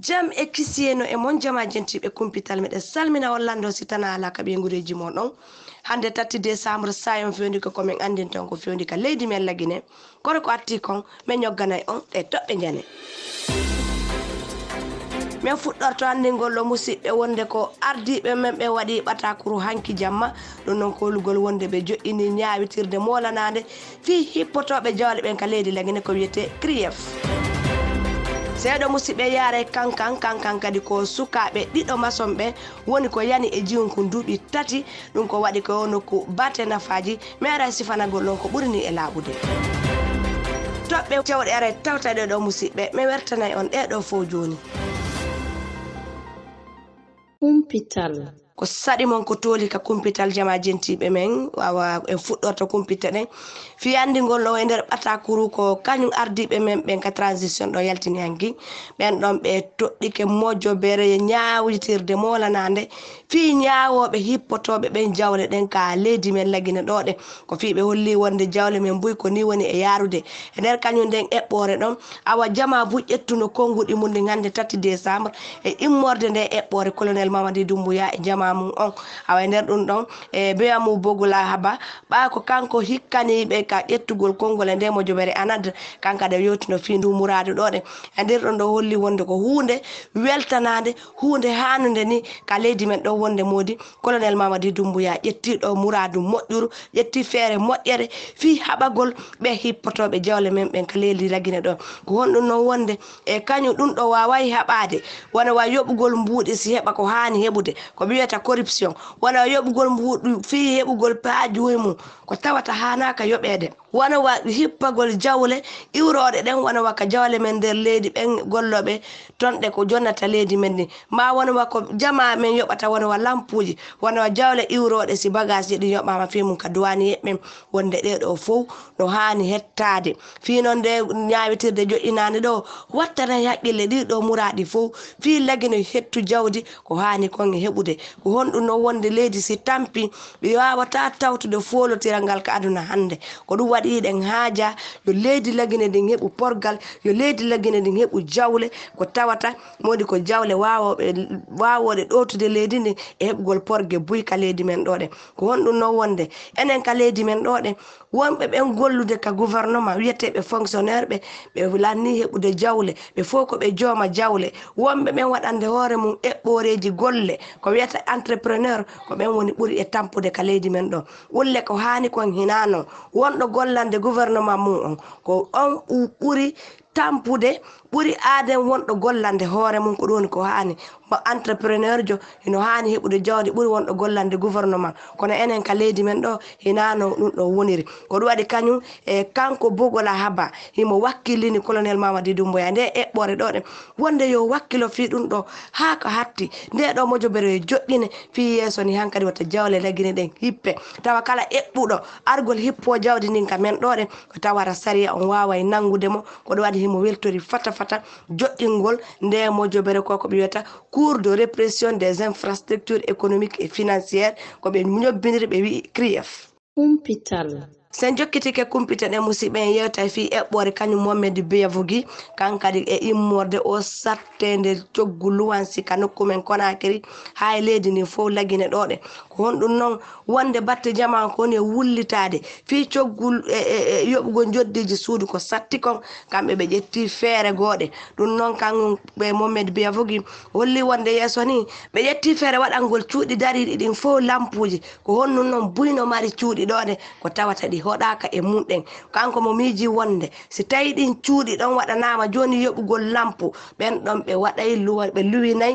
jam e kisiyeno e mon jama jentiɓe kumpital meɗen salmina wallande o sitanala ka ɓeguriji moɗon hande tati décembre sayon fewdika komin andinton ko fewdika leydi men laguine kono ko arti kon min ñogganay on ɗe toɓɓe jane min fuɗɗorto andigollo musidɓe wonde ko ardiɓe men ɓe waɗi ɓatakuru hanki jamma ɗum noon kohlugol wonde ɓe joƴƴini ñawitirde molanade fi hippotoɓe jawle ɓen ka leydi laguine ko wiyete criyef seeɗo musidɓe yaare kankan kankan kadi ko sukaɓe ɗiɗo mason ɓe woni ko yani e jiwonko duuɓi tati ɗum ko waɗi koo nokku bate nafaji mera sifanagol ɗon ko ɓurini e laaɓude toɓɓe cewɗe are tawta ɗeɗo musidɓe mi wertanayi on ɗeɗo fo joni umpital ko saɗi mon ko tooli ka kumpital jama jentiɓe men wawa en fuɗɗorta kumpita ɗen fi andi gonɗo e nder ɓata kuru ko kañum ardiɓe men ɓen ka transition ɗo yaltini hanki ɓen ɗon ɓe toɗɗike mojjo bere ñawitirde e molanande fi ñawoɓe hippotoɓe ɓen jawle ɗen ka leydi men lagina ɗoɗe ko fiɓe holli wonde jawle men buy ko ni woni e yarude e nder kañum nden eɓɓore ɗon awa jama bu ƴettuno konguɗi munde gande tati décembre e immorde nde eɓɓore colonel mamadi doumbouya e jama ma mum on haway e nder ɗum ɗon e beyamu bogula haba ɓaa ko kanko hikkaniɓe ka ƴettugol konngol e nde mo jobere anad kankade yewtino fi ndu muradu ɗoɗe e nder ɗon ɗo holli wonde ko hunde weltanade hunde hannude ni ka leydi men ɗo wonde modi colonel mamadi dumbuya ƴetti ɗo muradu moƴƴuru ƴetti feere moƴƴere fi haɓagol ɓe hippotoɓe jawle men ɓen ka leydi ragine ɗo ko honɗum noon wonde e kañum ɗum ɗo wawayi haɓade wona wa yoɓugol mbuuɗi si heɓa ko hani heɓude ko ɓiyata tawata corruption wala yoɓugol muɗum fi heɓugol paa joyi mum ko tawata hanaka yoɓede wonowa hippagol jawle iwroɗe ɗen wonowa ka jawle men nder leydi ɓen golloɓe tonɗe ko jonnata leydi men ni ma wonowa ko jama men yoɓata wonowa lampuji wonowa jawle iwroɗe si bagage ji ɗi yoɓama fimum ka duwani yeɓɓen wonde ɗeɗo fof no hani hettade fi noon nde ñawitirde joƴƴinande ɗo wattanan haqqille ɗiɗo muraɗi fof fi laguino hettu jawdi ko hani kon e heɓude ko honɗum noon wonde leydi si tampi ɓe wawata tawtude folotiral ngal ka aduna hande ko ɗum waɗi waɗiɗen haaja yo leydi lagine ndin heɓu porgal yo leydi lagine ndin heɓu jawle ko tawata modi ko jawle wawoɓe wawoɗe ɗotude leydi ndin e heɓugol porgue buyka leydi men ɗoɗe ko honɗum non wonde enen ka leydi men ɗoɗe wonɓe ɓen gollude ka gouvernement wiyeteɓe fonctionnaire ɓe ɓe lanni heɓude jawle ɓe fof ko ɓe jooma jawle wonɓe ɓen waɗande hoore mum eɓɓoreji golle ko wiyata entrepreneur ko ɓen woni ɓuuri e tampude ka leydi men ɗo wulle ko hani kon hinanon wonɗo gollande gouvernement mum on ko on ɓuuri tampude ɓuri aaden wonɗo gollande hoore mum ko ɗum woni ko haani entrepreneur jo ino haani heɓude jawdi ɓuri wonɗo gollande gouvernement kono enen ka leydi men ɗo hinaano ɗum ɗo woniri ko ɗum waɗi kañum e kanko bogola haba himo wakkillini colonel mamadi doumboya nde eɓɓore ɗo ɗen wonde yo wakkilo fii ɗum ɗo haa ko hatti nde ɗo mojobere e joɗɗine fii yeeso ni han kadi watta jawle laggine ɗen hippe tawa kala eɓɓuɗo argol hippo jawdi ndin ka men ɗo ɗen tawara saria on waawa e nanngude mo ko ɗum waɗi himo weltori fata fata nafata joɗɗingol ndeyamo jobere ko ko ɓe wiyata cours de répression des infrastructures économiques et financières ko ɓe ñobbidiri ɓe wii crief humpital sen jokkitike kumpita ɗe musiɓɓe en yewta fi eɓɓore kañum momed beyevo gui kankadi e immorde o sattede coggu luwansika nokkumen konakiri ha e leydi ndi fof laguine ɗoɗe ko honɗum noon wonde batte jaman ko woni e wullitade fi coggul e, e, e yoɓugo joddiji suudu ko satti kon kamɓe ɓe ƴetti feere gooɗe ɗum noon kanum ɓe momed beyevo gui holli wonde yesso ni ɓe ƴetti feere waɗalngol cuuɗi dariɗi ɗin fof lampuji ko honɗum noon buyno mari cuuɗi ɗoɗe ko tawata ɗi hoɗaka e muɗen kanko mo miji wonde si tawi ɗin cuuɗi ɗon waɗanama joni yoɓugol lampo ɓen ɗon ɓe waɗay luwa ɓe luwinayi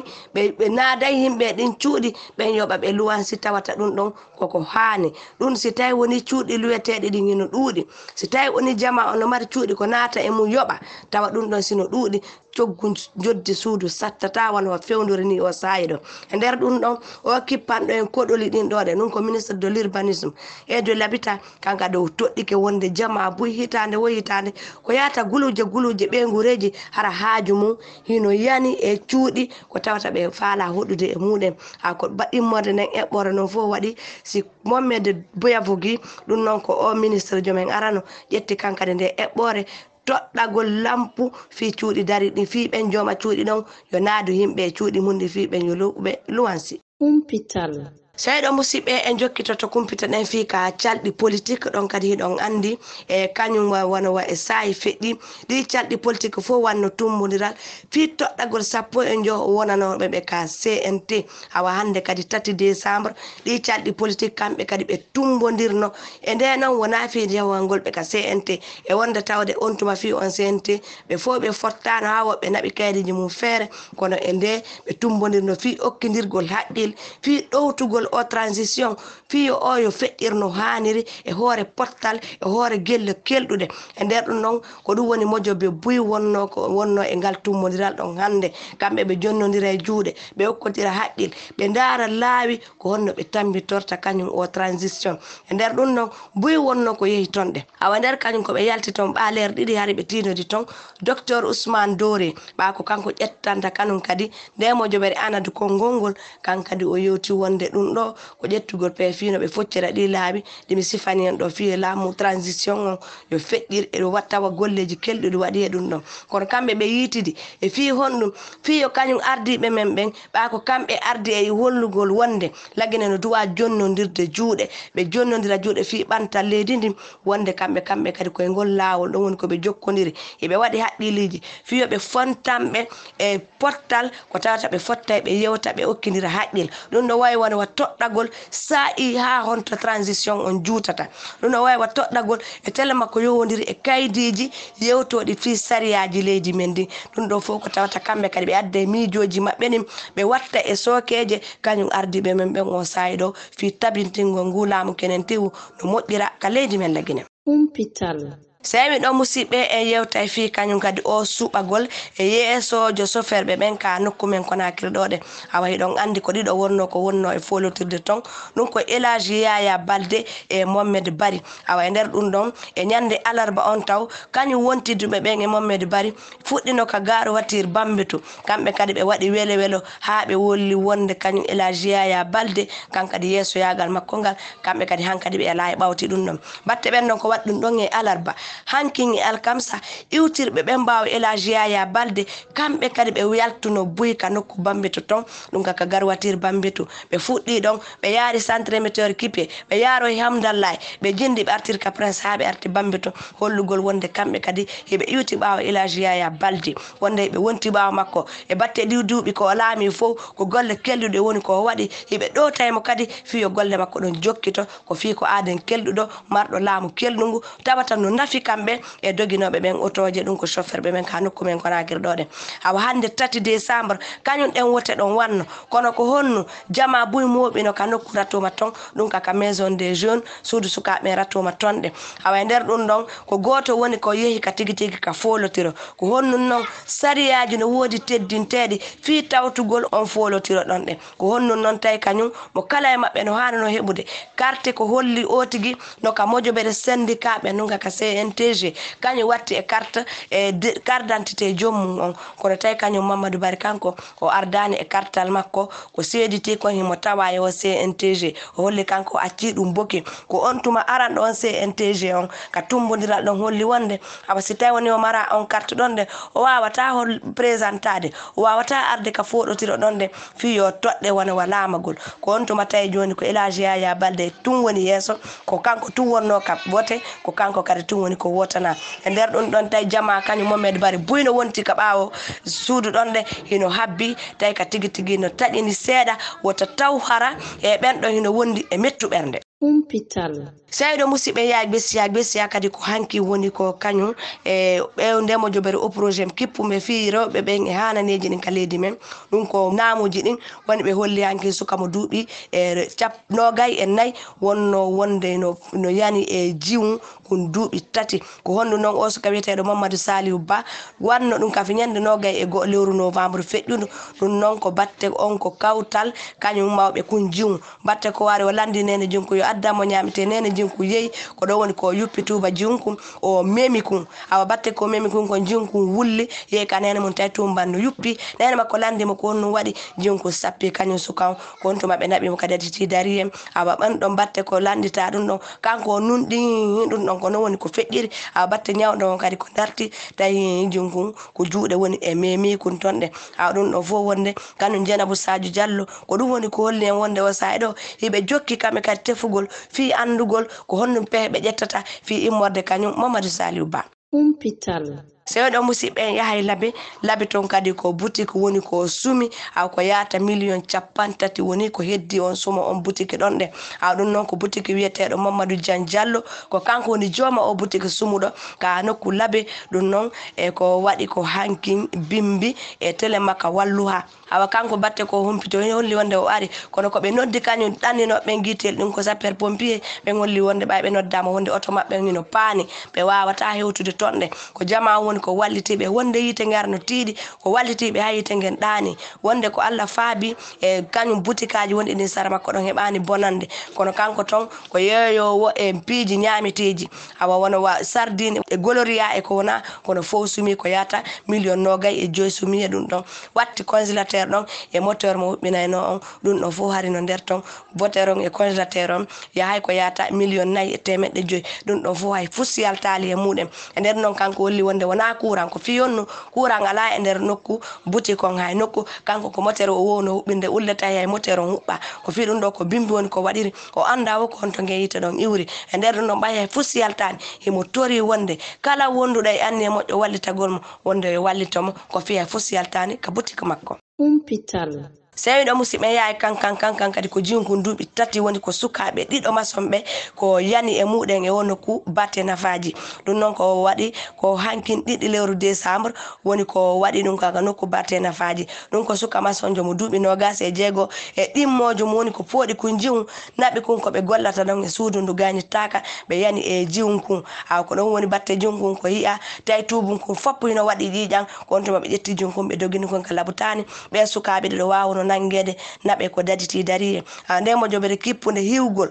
ɓe naaday yimɓe ɗin cuuɗi ɓen yoɓa ɓe luwan si tawata ɗum ɗon koko haani ɗum si tawi woni cuuɗi luweteɗi ɗin ino ɗuuɗi si tawi woni jama ono mari cuuɗi ko naata e mum yoɓa tawa ɗum ɗon sino ɗuuɗi coggu joddi suudu sattata wonwa fewdori ni o saayi ɗo e nder ɗum ɗon o kippanɗo en koɗoli ɗin ɗoɗe ɗum ko ministre de l'urbanisme e de l'habitat kanka ɗo toɗɗike wonde jama boy hitande wo hitande ko yata guluje guluje ɓe gureji hara haaju mum hino yani e cuuɗi ko tawata ɓe faala hoɗude e muɗen ha ko baɗimmode nden eɓɓore noon fof waɗi si momede boyavogi ɗum noon ko o ministre joomen arano ƴetti kankadi nde eɓɓore toɗɗagol lampu fi cuuɗi dari ɗi fi ɓen jooma cuuɗi ɗon yo naadu yimɓe e cuuɗi munɗi fi ɓen yo luɓuɓe luwansi umpital sey ɗo musidɓe en jokkitoto kumpita ɗen fi ka calɗi politique ɗon kadi hiɗon andi e kañum wonowa e saahi feɗɗi ɗi calɗi politique fo wanno tummodiral fi toɗɗagol sappo e jo wonanoɓe ɓe ka cnt hawa hande kadi tati décembre ɗi calɗi politique kamɓe kadi ɓe tumbodirno e nde noon wona fi jewalngol ɓe ka cnt e wonde tawde on tuma fi on cnt ɓe fo ɓe fottano ha woɓɓe naɓi kayliji mum feere kono e nde ɓe tumbodirno fi okkidirgol haqqil fi ɗowtugol o transition fiyo o yo feɗɗirno haaniri e hoore pottal e hoore gelle kelɗuɗe e nder ɗum noon ko ɗum woni mojobe buy wonno ko wonno e ngal tummodiral ɗon hannde kamɓe ɓe jonnodira e juuɗe ɓe hokkotira haqqil ɓe ndaara laawi ko honno ɓe tambitorta kañum o transition e nder ɗum noon buy wonno ko yehi toon ɗe awa nder kañum ko ɓe yalti toon ɓaaleere ɗiɗi hari ɓe tinodi toon docteur ousmane dore ɓaako kanko ƴettanta kañum kadi nde mojoɓere anadu kongol ngol kan kadi o yewti wonde ɗum ɗo ɗo ko ƴettugol pe fino ɓe foccira ɗi laaɓi ɗimi sifani en ɗo fi e laamu transition o yo feɗɗir eɗo wattawa golleji kelɗuɗi waɗi e ɗum ɗon kono kamɓe ɓe yiitidi e fi honɗum fiyo kañum ardiɓe men ɓen ɓako kamɓe ardi e hollugol wonde laggine no duwa jonnodirde juuɗe ɓe jonnodira juuɗe fi ɓantal leydi ndi wonde kamɓe kamɓe kadi koye ngol laawol ɗon woni koɓe jokkodiri eɓe waɗi haqqiliji fiyoɓe fontanɓe e pottal ko tawata ɓe fotta ɓe yewta ɓe hokkidira haqqil ɗum ɗo wawi wona watt toɗɗagol sa'i ha honta transition on juutata ɗum o wawiwa toɗɗagol e tele makko yowodiri e kaydiji yewtoɗi fi sariyaji leydi men ndi ɗum ɗo fof ko tawata kamɓe kadi ɓe adda e miijoji maɓɓe ni ɓe watta e sokeje kañum ardiɓe men ɓen o sa'i ɗo fi tabintingol ngu laamu kenen tiwu no moƴƴira ka leydi men laguine umpital sewi ɗo musidɓe e yewtay fi kañum kadi o suɓagol e yeesojo sofer ɓe ɓen ka nokku men konakiri ɗoɗe a wayi ɗon andi ko ɗiɗo wonno ko wonno e folotirde ton ɗum ko élage yaya balde e mohmed bari awayi nder ɗum ɗon e ñande alarba on taw kañum wontidduɓe ɓen e mohmed bari fuɗɗino ka gaaro wattir bambitu kamɓe kadi ɓe waɗi welo welo ha ɓe wolli wonde kañum élage yaya balde kan kadi yeesoyagal makko ngal kamɓe kadi han kadi ɓe ala e ɓawti ɗum ɗon batte ɓen ɗon ko waɗi ɗum ɗon e alarba hankini e alkamsa iwtirɓe ɓe mbawa elagiyaya balde kamɓe kadi ɓe yaltuno buyka nokku bambeto ton ɗum kaka garwatir bambeto ɓe fuɗɗi ɗon ɓe yaari centre meteur kipe ɓe yaaro e hamdallah ɓe jindi ɓe artir ka prince ha ɓe arti bambeto hollugol wonde kamɓe kadi heɓe iwti ɓawa elagiyaya balde wonde ɓe wonti ɓawa makko e batte ɗi duuɓi ko laami fof ko golle kelluɗe woni ko waɗi heɓe ɗotaymo kadi fiyo golle makko ɗon jokkito ko fi ko aaden kelluɗo marɗo laamu kelɗu ngu tawata no nafi kamɓe e doginoɓe ɓen otoje ɗum ko chauffeur ɓe men ha nokku men konaguirɗoɗen hawa hande tati décembre kañum ɗen wote ɗon wanno kono ko honno jama buy moɓino ka nokku rattoma ton ɗum kaka maison des jeunes suudu sukaɓe men rattoma tonɗe hawa e nder ɗum ɗon ko goto woni ko yeehi ka tigui tigui ka folotiro ko honnum noon sariyaji no woodi teddinteɗe fi tawtugol on folotiro ɗonɗe ko honnum noon tawi kañum mo kala e mabɓe no hanano heɓude carte ko holli o tigui noka mojoɓere syndicat ɓe nunkaka cn protégé kañum watti e eh, carte e carte d'identité joomum on kono tawi kañum mamadou bari kanko o ardani e cartal makko ko seediti koyemo tawa e cntg o holli kanko acci ɗum boki ko on tuma aranɗo on cntg on ka tumbodiral ɗon holli wonde haɓa si tawi woni o mara on carte ɗon de o wawata hol présentade o wawata arde ka foɗotiro ɗon de fi yo toɗɗe wona walamagol ko on tuma tawi joni ko élage yaya balde tun woni yesso ko kanko tum wonno ka bote ko kanko kadi tun woni ko wotana e nder ɗum ɗon tawi jama kañum momed bari buyno wonti ka ɓawo suudu ɗon ɗe hino habbi tawi ka tigi tigi no taɗini seeɗa wota taw hara e ɓen ɗon hino wondi e mettu ɓernde umpital seyɗo musidɓe yaa gbesiya gbesiya kadi ko hanki woni ko kañum e ɓew ndemo joɓere au projet kippume fi rewɓe ɓen e hananeji ɗin ka leydi men ɗum ko namuji ɗin woni ɓe holli hanki suka mo duuɓi e capnogay e nayyi wonno wonde no yani e jiwu hun duuɓi tati ko honndu noon o suka wiyeteeɗo mamadou saliu ba wanno ɗum kafe ñande nogay e goo lewru novembre feƴƴundu ɗum noon ko batte on ko kawtal kañum mawɓe kun jimu batte ko waari o landi nene jinku yo addamo ñamete nene jinku yeeyi ko ɗo woni ko yuppi tuuba jinku o memi kun awa batte ko memi kun ko jinku wulli yeeyi ka nene mum tawi tumbanno yuppi nene makko landimo ko honnum waɗi jinku sappi e kañum sukan ko on tuma ɓe naɓimo kadi aditidari en awa ɓanɗon batte ko landita ɗum ɗon kanko nunɗi hin ɗum ɗon ko non woni ko feƴƴiri a batte ñawɗo on kadi ko darti tawijum kon ko juuɗe woni e memikon tonɗe a ɗum ɗo fo wonde kanu jenabo sadio diallo ko ɗum woni ko holli hen wonde o saahe ɗo hiɓe jokki kamɓe kadi tefugol fi andugol ko honno pehe ɓe ƴettata fi immorde kañum mamadou saliou ba humpital sewɗo musidɓe en yahay laabe laabe toon kadi ko boutique woni ko sumi aw ko yaata million capantati woni ko heddi on suma on boutique ɗon ɗe aw ɗum noon ko boutique wiyeteɗo mamadou dian diallo ko kanko woni joma o boutique sumuɗo ka nokku laabe ɗum noon e ko waɗi ko hanki bimbi e télémaka wallu ha awa kanko batte ko humpito holli wonde o ari kono koɓe noddi kañum ɗanninoɓe guitel ɗum ko sapper pompier ɓe holli wonde ɓay ɓe noddama wonde auto maɓɓe ino paani ɓe wawata hewtude toonɗe ko jama woni ko wallitiɓe wonde yite ngeara no tiiɗi ko wallitiɓe ha yite gen ɗaani wonde ko allah faabi e kañum boutique aji wonɗi ɗin sara makko ɗon heɓani bonande kono kanko toon ko yeeyowo e piiji ñameteji awa wona sardine e goloria e ko wona kono fof sumi ko yata million nogay e joyi sumi e ɗum ɗon watti congélateur ɗon e moteur mo huɓɓinayno on ɗum ɗon fof hari no nder ton boteur on e congélateur on yahay ko yata million nayyi e temeɗɗe joyi ɗum ɗon fof hay fussiyaltali e muɗen e nder noon kanko wolli wonde wona wala kuran ko fiyonno kuran ala e nder nokku buti kon hay nokku kanko ko motere o wowno huɓɓinde ullata hay motere on huɓɓa ko fi ɗum ɗo ko bimbi woni ko waɗiri o anda wo kon to geyita ɗon iwri e nder ɗum ɗon ɓaya fu siyaltani himo tori wonde kala wonduɗo e anni e moƴƴo wallitagolmo wonde yo wallitomo ko fiya fu siyaltani ka butiko makko umpital sewi ɗo musidɓe yaawi kan kan kan kan kadi ko jinkun duuɓi tati woni ko sukaaɓe ɗiɗo masonɓe ko yani e muɗen e wonoku batte nafaaji ɗum noon ko waɗi ko hankin ɗiɗi lewru décembre woni ko waɗi ɗum kaka nokku batte nafaaji ɗum ko suka masonjo mo duuɓi nogas e jeego e ɗimmojo mum woni ko pooɗi kun jiwum naɓɓi kun koɓe gollata ɗon e suudu ndu gañi taaka ɓe yani e jiwum kun aw ko ɗon woni batte jumkun ko yiya tawi tubum kun foppu ino waɗi ƴiƴan kon tuma ɓe ƴetti jumkun ɓe dogini kun ka labutani ɓe sukaaɓe ɗiɗo wawno no nangede naɓe ko dajiti dari ah, nde mo joɓede kippude hiwgol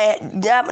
e,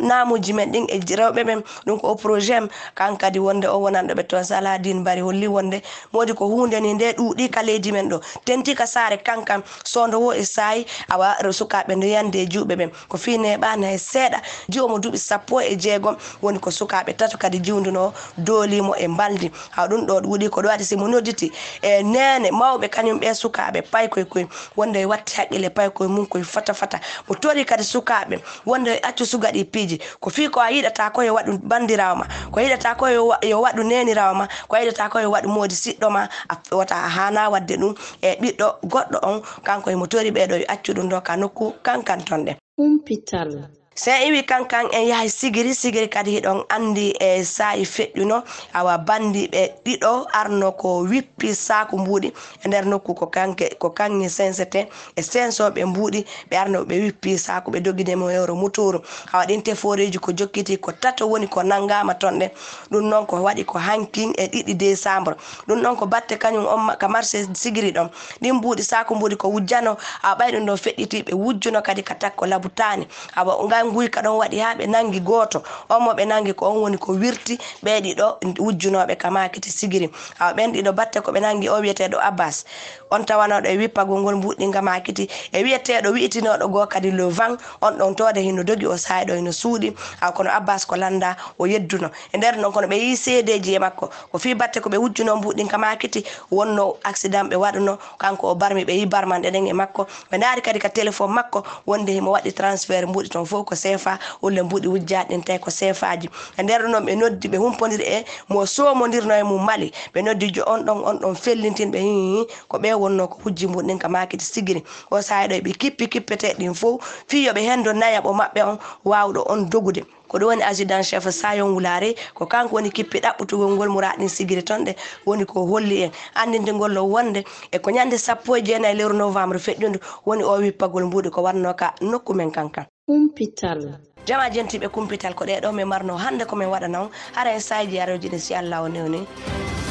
namuji men ɗin e rewɓe men ɗum ko o projet m kankadi wonde o wonanɗo ɓe toon salahadine mbari holli wonde modi ko hunde ni nde ɗuuɗi ka leydi men ɗo tentika saare kankam sondo wo e sayi awa sukaɓe ndo yande e juuɓe ɓen ko fi neɓani hay seeɗa jiwomo duuɓi sappo e jeegom woni ko sukaɓe tato kadi jiwduno doolimo e mbaldi haw ɗum ɗo ɗuuɗi ko ɗo waɗi simo nodditi e nene mawɓe kañum ɓe sukaɓe paykoye koye wonde wattaqille pay koye mum koye fata fata mo tori kadi sukaɓe wonde accu sugaɗi piiji ko fii ko a yiɗata ko yo waɗu bandirawo ma ko yiɗata ko yo waɗu nenirawo ma ko yiɗata ko yo waɗu modi siɗɗo ma a wata a hana wadde ɗum e eh, ɓiɗɗo goɗɗo on kanko e mo tori ɓeɗo yo accu ɗum ɗo ka nokku kankantonɗen umpital se iwi kankan en yahay sigiri sigiri kadi hiɗon andi e sayi feƴƴuno awa bandiɓe ɗiɗo arno ko wippi sako mbuɗi e nder nokku ko kanke ko kangi sensete e sensoɓe mbuɗi ɓe arno ɓe wippi sako ɓe doguidemo euro motouro a waɗin teforeji ko jokkiti ko tato woni ko nangama tonɗe ɗum noon ko waɗi ko hankin e ɗiɗi décembre ɗum noon ko batte kañum on ka marché sigiri ɗon ɗin mbuɗi sako mbuɗi ko wujjano awa ɓayɗum ɗo feƴƴiti ɓe wujjuno kadi ka takko labutani awa ngam nanguyi kaɗon waɗi ha ɓe nangi goto on mo ɓe nangi ko on woni ko wirti ɓeyɗiɗo wujjunoɓe kamakiti sigiri awa ɓenɗiɗo batte ko ɓe nangi o wiyeteɗo abbas on tawanoɗo e wippago ngol mbuɗɗinga makiti e wiyeteɗo wi'itinoɗo go kadi le vent on ɗon tode hino dogui o sayiɗo hino suuɗi aw kono abbas ko landa o yedduno e nder noon kono ɓe yi seedeji e makko ko fi batte koɓe wujjuno mbuɗɗinga makiti wonno accident ɓe waɗuno kanko o barmi ɓe yi barmanɗe ɗen e makko ɓe daari kadi ka téléphone makko wonde himo waɗi transfert mbuɗi toon fof ko sefa wulle mbuɗi wujjaɗi ɗen tawi ko sefaji e nder ɗo noon ɓe noddi ɓe humpodiri e mo somodirno e mum mali ɓe noddi jo on ɗon on ɗon fellintin ɓe hihi ko ɓe wonno ko hujji muɗin ka makiti sigiri o sayiɗo ɓe kippi kippete ɗin fo fiyoɓe hendo nayaɓo maɓɓe on wawɗo on dogude ko ɗum woni agident chef sayon wulare ko kanko woni kippi ɗaɓɓutugol ngol muraɗin sigiri ton ɗe woni ko holli en andinde ngollo wonde e ko ñande sappo e jeenayi e lewru novembre feƴƴundu woni o wippagol mbuɗi ko wanno ka nokku men kankan kumpital jama jentiɓe kumpital ko ɗeɗo min marno hande komin waɗana on hara en sayji yaroji ɗe si allah o newni